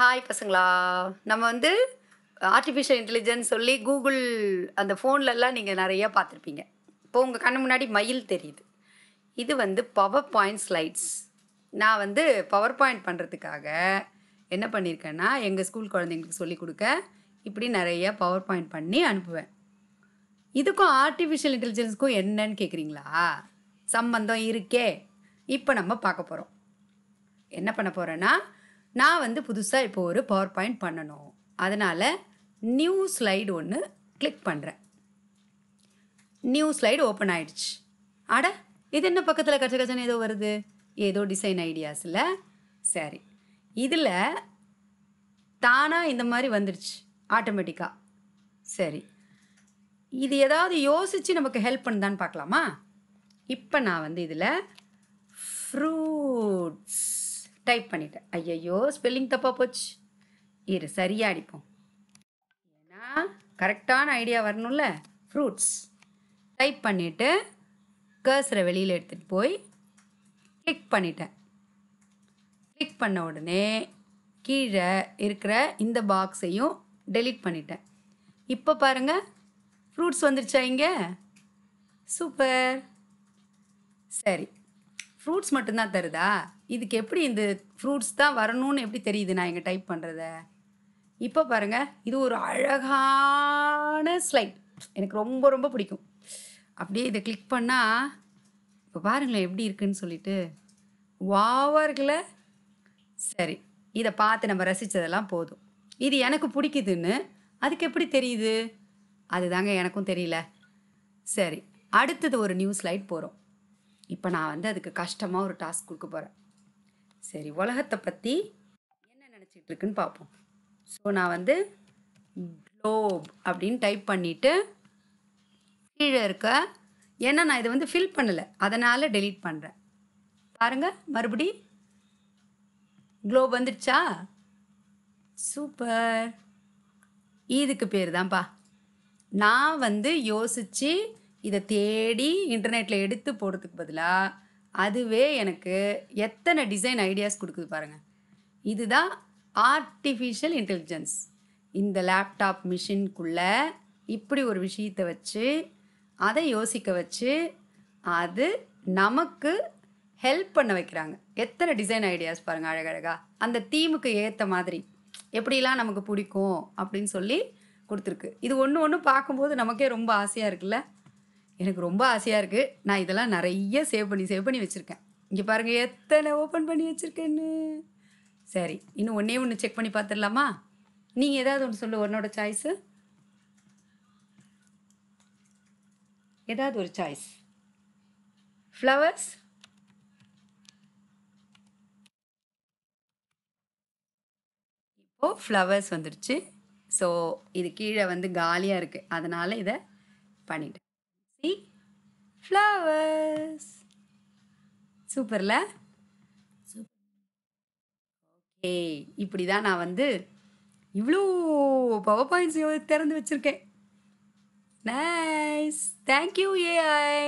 hi பசங்களா நம்ம வந்து ஆர்டிஃபிஷியல் இன்டெலிஜென்ஸ் சொல்லி கூகுள் அந்த ஃபோன்லலாம் நீங்கள் நிறையா பார்த்துருப்பீங்க இப்போ உங்கள் கண்ணு முன்னாடி மயில் தெரியுது இது வந்து பவர் பாயிண்ட் ஸ்லைட்ஸ் நான் வந்து பவர் பாயிண்ட் பண்ணுறதுக்காக என்ன பண்ணியிருக்கேன்னா எங்கள் ஸ்கூல் குழந்தைங்களுக்கு சொல்லிக் கொடுக்க இப்படி நிறைய பவர் பாயிண்ட் பண்ணி அனுப்புவேன் இதுக்கும் ஆர்டிஃபிஷியல் இன்டெலிஜென்ஸுக்கும் என்னன்னு கேட்குறீங்களா சம்பந்தம் இருக்கே இப்போ நம்ம பார்க்க போகிறோம் என்ன பண்ண போகிறேன்னா நான் வந்து புதுசாக இப்போ ஒரு பவர் பாயிண்ட் பண்ணணும் அதனால் நியூ ஸ்லைடு ஒன்று கிளிக் பண்ணுறேன் நியூ ஸ்லைடு ஓப்பன் ஆயிடுச்சு அட இது என்ன பக்கத்தில் கச்ச கச்சனை ஏதோ வருது ஏதோ டிசைன் ஐடியாஸில் சரி இதில் தானாக இந்த மாதிரி வந்துடுச்சு ஆட்டோமேட்டிக்காக சரி இது ஏதாவது யோசித்து நமக்கு ஹெல்ப் பண்ணுதான்னு பார்க்கலாமா இப்போ நான் வந்து இதில் ஃப்ரூட்ஸ் டைப் பண்ணிட்டேன் ஐயையோ ஸ்பெல்லிங் தப்பாக போச்சு இரு சரியாக அடிப்போம் ஏன்னா கரெக்டான ஐடியா வரணும்ல ஃப்ரூட்ஸ் டைப் பண்ணிவிட்டு கேர்ஸரை வெளியில் எடுத்துகிட்டு போய் கிளிக் பண்ணிட்டேன் கிளிக் பண்ண உடனே கீழே இருக்கிற இந்த பாக்ஸையும் டெலிட் பண்ணிட்டேன் இப்போ பாருங்கள் ஃப்ரூட்ஸ் வந்துருச்சா இங்கே சூப்பர் சரி ஃப்ரூட்ஸ் மட்டும்தான் தருதா இதுக்கு எப்படி இந்த ஃப்ரூட்ஸ் தான் வரணும்னு எப்படி தெரியுது நான் இங்கே டைப் பண்ணுறத இப்போ பாருங்கள் இது ஒரு அழகான ஸ்லைட் எனக்கு ரொம்ப ரொம்ப பிடிக்கும் அப்படியே இதை கிளிக் பண்ணால் இப்போ பாருங்களேன் எப்படி இருக்குன்னு சொல்லிட்டு வாவர்கள சரி இதை பார்த்து நம்ம ரசித்ததெல்லாம் போதும் இது எனக்கு பிடிக்குதுன்னு அதுக்கு எப்படி தெரியுது அதுதாங்க எனக்கும் தெரியல சரி அடுத்தது ஒரு நியூ ஸ்லைட் போகிறோம் இப்போ நான் வந்து அதுக்கு கஷ்டமாக ஒரு டாஸ்க் கொடுக்க போகிறேன் சரி உலகத்தை பற்றி என்ன நினச்சிட்டு இருக்குன்னு பார்ப்போம் ஸோ நான் வந்து க்ளோப் அப்படின்னு டைப் பண்ணிவிட்டு கீழே இருக்க ஏன்னா நான் இதை வந்து ஃபில் பண்ணலை அதனால் டெலீட் பண்ணுறேன் பாருங்கள் மறுபடி க்ளோப் வந்துடுச்சா சூப்பர் இதுக்கு e பேர் தான்ப்பா நான் வந்து யோசித்து இதை தேடி இன்டர்நெட்டில் எடுத்து போடுறதுக்கு பதிலாக அதுவே எனக்கு எத்தனை டிசைன் ஐடியாஸ் கொடுக்குது பாருங்கள் இதுதான் ஆர்டிஃபிஷியல் இன்டெலிஜென்ஸ் இந்த லேப்டாப் மிஷின்குள்ளே இப்படி ஒரு விஷயத்தை வச்சு அதை யோசிக்க வச்சு அது நமக்கு ஹெல்ப் பண்ண வைக்கிறாங்க எத்தனை டிசைன் ஐடியாஸ் பாருங்கள் அழகழகாக அந்த தீமுக்கு ஏற்ற மாதிரி எப்படிலாம் நமக்கு பிடிக்கும் அப்படின்னு சொல்லி கொடுத்துருக்கு இது ஒன்று ஒன்று பார்க்கும்போது நமக்கே ரொம்ப ஆசையாக இருக்குல்ல எனக்கு ரொம்ப ஆசையாக இருக்குது நான் இதெல்லாம் நிறைய சேவ் பண்ணி சேவ் பண்ணி வச்சுருக்கேன் இங்கே பாருங்கள் எத்தனை ஓப்பன் பண்ணி வச்சுருக்கேன்னு சரி இன்னும் ஒன்றே ஒன்று செக் பண்ணி பார்த்துடலாமா நீங்கள் ஏதாவது ஒன்று சொல்லு உன்னோட சாய்ஸு ஏதாவது ஒரு சாய்ஸ் ஃப்ளவர்ஸ் இப்போது ஃப்ளவர்ஸ் வந்துடுச்சு ஸோ இது கீழே வந்து காலியாக இருக்குது அதனால் இதை பண்ணிட்டேன் see flowers சூப்பர்ல ஓகே இப்படி தான் நான் வந்து இவ்வளோ பவர் பாயிண்ட்ஸ் திறந்து வச்சுருக்கேன் நைஸ் தேங்க்யூ ஏஐ